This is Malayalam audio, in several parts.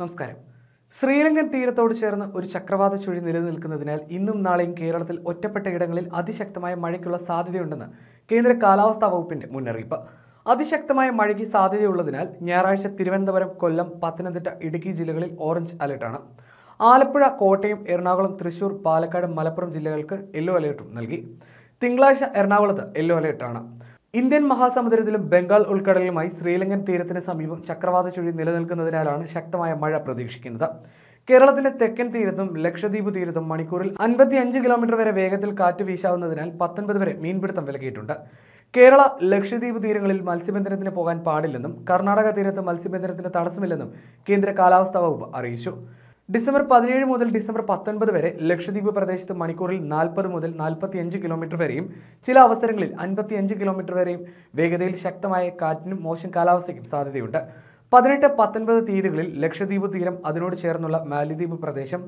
നമസ്കാരം ശ്രീലങ്കൻ തീരത്തോട് ചേർന്ന് ഒരു ചക്രവാത ചുഴി നിലനിൽക്കുന്നതിനാൽ ഇന്നും നാളെയും കേരളത്തിൽ ഒറ്റപ്പെട്ട ഇടങ്ങളിൽ അതിശക്തമായ മഴയ്ക്കുള്ള സാധ്യതയുണ്ടെന്ന് കേന്ദ്ര കാലാവസ്ഥാ വകുപ്പിന്റെ മുന്നറിയിപ്പ് അതിശക്തമായ മഴയ്ക്ക് സാധ്യതയുള്ളതിനാൽ ഞായറാഴ്ച തിരുവനന്തപുരം കൊല്ലം പത്തനംതിട്ട ഇടുക്കി ജില്ലകളിൽ ഓറഞ്ച് അലർട്ടാണ് ആലപ്പുഴ കോട്ടയം എറണാകുളം തൃശൂർ പാലക്കാട് മലപ്പുറം ജില്ലകൾക്ക് യെല്ലോ അലേർട്ടും നൽകി തിങ്കളാഴ്ച എറണാകുളത്ത് യെല്ലോ അലേർട്ടാണ് ഇന്ത്യൻ മഹാസമുദ്രത്തിലും ബംഗാൾ ഉൾക്കടലിലുമായി ശ്രീലങ്കൻ തീരത്തിന് സമീപം ചക്രവാത ചുഴി നിലനിൽക്കുന്നതിനാലാണ് ശക്തമായ മഴ പ്രതീക്ഷിക്കുന്നത് കേരളത്തിന്റെ തെക്കൻ തീരത്തും ലക്ഷദ്വീപ് തീരത്തും മണിക്കൂറിൽ അൻപത്തിയഞ്ച് കിലോമീറ്റർ വരെ വേഗത്തിൽ കാറ്റ് വീശാവുന്നതിനാൽ പത്തൊൻപത് വരെ മീൻപിടുത്തം വിലക്കിയിട്ടുണ്ട് കേരള ലക്ഷദ്വീപ് തീരങ്ങളിൽ മത്സ്യബന്ധനത്തിന് പോകാൻ പാടില്ലെന്നും കർണാടക തീരത്ത് മത്സ്യബന്ധനത്തിന് തടസ്സമില്ലെന്നും കേന്ദ്ര കാലാവസ്ഥാ വകുപ്പ് അറിയിച്ചു ഡിസംബർ പതിനേഴ് മുതൽ ഡിസംബർ പത്തൊൻപത് വരെ ലക്ഷദ്വീപ് പ്രദേശത്ത് മണിക്കൂറിൽ നാൽപ്പത് മുതൽ നാൽപ്പത്തിയഞ്ച് കിലോമീറ്റർ വരെയും ചില അവസരങ്ങളിൽ അൻപത്തിയഞ്ച് കിലോമീറ്റർ വരെയും വേഗതയിൽ ശക്തമായ കാറ്റിനും മോശം കാലാവസ്ഥയ്ക്കും സാധ്യതയുണ്ട് പതിനെട്ട് പത്തൊൻപത് തീയതികളിൽ ലക്ഷദ്വീപ് തീരം അതിനോട് ചേർന്നുള്ള മാലിദ്വീപ് പ്രദേശം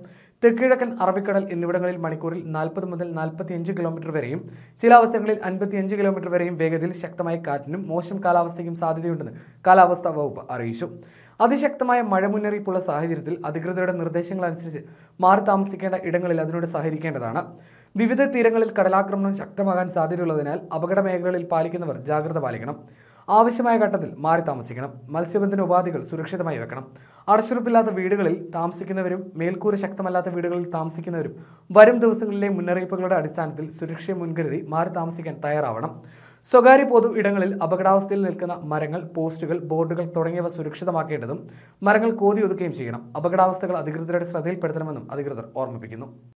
തെക്കിഴക്കൻ അറബിക്കടൽ എന്നിവിടങ്ങളിൽ മണിക്കൂറിൽ നാൽപ്പത് മുതൽ നാൽപ്പത്തിയഞ്ച് കിലോമീറ്റർ വരെയും ചില അവസരങ്ങളിൽ അൻപത്തിയഞ്ച് കിലോമീറ്റർ വരെയും വേഗതയിൽ ശക്തമായ കാറ്റിനും മോശം കാലാവസ്ഥയ്ക്കും സാധ്യതയുണ്ടെന്ന് കാലാവസ്ഥാ വകുപ്പ് അറിയിച്ചു അതിശക്തമായ മഴ മുന്നറിയിപ്പുള്ള സാഹചര്യത്തിൽ അധികൃതരുടെ നിർദ്ദേശങ്ങളനുസരിച്ച് മാറി താമസിക്കേണ്ട ഇടങ്ങളിൽ അതിനോട് സഹകരിക്കേണ്ടതാണ് വിവിധ തീരങ്ങളിൽ കടലാക്രമണം ശക്തമാകാൻ സാധ്യതയുള്ളതിനാൽ അപകട മേഖലകളിൽ പാലിക്കുന്നവർ ജാഗ്രത പാലിക്കണം ആവശ്യമായ ഘട്ടത്തിൽ മാറി താമസിക്കണം മത്സ്യബന്ധന ഉപാധികൾ സുരക്ഷിതമായി വെക്കണം അടച്ചുറപ്പില്ലാത്ത വീടുകളിൽ താമസിക്കുന്നവരും മേൽക്കൂര ശക്തമല്ലാത്ത വീടുകളിൽ താമസിക്കുന്നവരും വരും ദിവസങ്ങളിലെ മുന്നറിയിപ്പുകളുടെ അടിസ്ഥാനത്തിൽ സുരക്ഷയെ മുൻകരുതി മാറി താമസിക്കാൻ തയ്യാറാവണം സ്വകാര്യ പൊതു ഇടങ്ങളിൽ അപകടാവസ്ഥയിൽ നിൽക്കുന്ന മരങ്ങൾ പോസ്റ്റുകൾ ബോർഡുകൾ തുടങ്ങിയവ സുരക്ഷിതമാക്കേണ്ടതും മരങ്ങൾ കോതി ഒതുക്കുകയും ചെയ്യണം അപകടാവസ്ഥകൾ അധികൃതരുടെ ശ്രദ്ധയിൽപ്പെടുത്തണമെന്നും അധികൃതർ ഓർമ്മിപ്പിക്കുന്നു